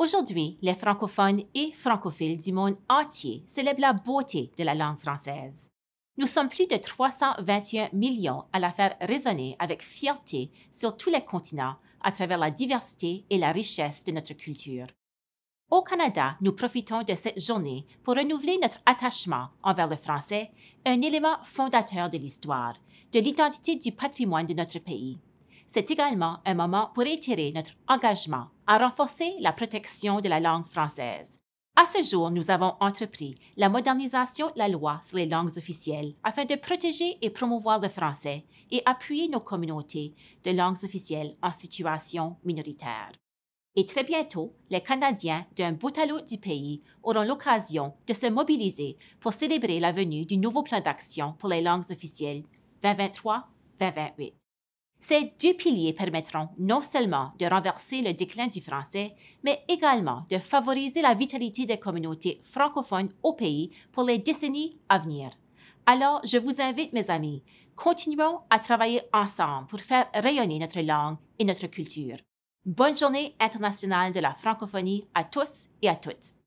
Aujourd'hui, les francophones et francophiles du monde entier célèbrent la beauté de la langue française. Nous sommes plus de 321 millions à la faire résonner avec fierté sur tous les continents à travers la diversité et la richesse de notre culture. Au Canada, nous profitons de cette journée pour renouveler notre attachement envers le français, un élément fondateur de l'histoire, de l'identité du patrimoine de notre pays c'est également un moment pour étirer notre engagement à renforcer la protection de la langue française. À ce jour, nous avons entrepris la modernisation de la loi sur les langues officielles afin de protéger et promouvoir le français et appuyer nos communautés de langues officielles en situation minoritaire. Et très bientôt, les Canadiens d'un bout à l'autre du pays auront l'occasion de se mobiliser pour célébrer la venue du nouveau plan d'action pour les langues officielles 2023-2028. Ces deux piliers permettront non seulement de renverser le déclin du français, mais également de favoriser la vitalité des communautés francophones au pays pour les décennies à venir. Alors, je vous invite, mes amis, continuons à travailler ensemble pour faire rayonner notre langue et notre culture. Bonne journée internationale de la francophonie à tous et à toutes.